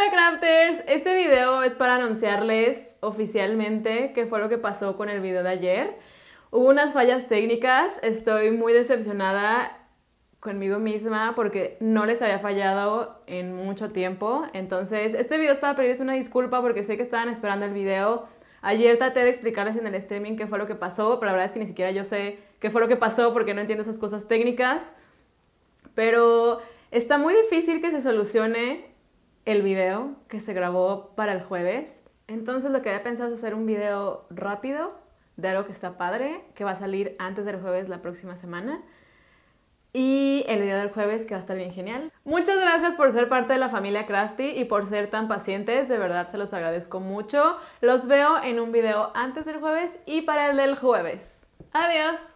Hola crafters, este video es para anunciarles oficialmente qué fue lo que pasó con el video de ayer. Hubo unas fallas técnicas, estoy muy decepcionada conmigo misma porque no les había fallado en mucho tiempo. Entonces, este video es para pedirles una disculpa porque sé que estaban esperando el video. Ayer traté de explicarles en el streaming qué fue lo que pasó, pero la verdad es que ni siquiera yo sé qué fue lo que pasó porque no entiendo esas cosas técnicas. Pero está muy difícil que se solucione el video que se grabó para el jueves. Entonces lo que había pensado es hacer un video rápido de algo que está padre, que va a salir antes del jueves la próxima semana. Y el video del jueves que va a estar bien genial. Muchas gracias por ser parte de la familia Crafty y por ser tan pacientes, de verdad se los agradezco mucho. Los veo en un video antes del jueves y para el del jueves. Adiós.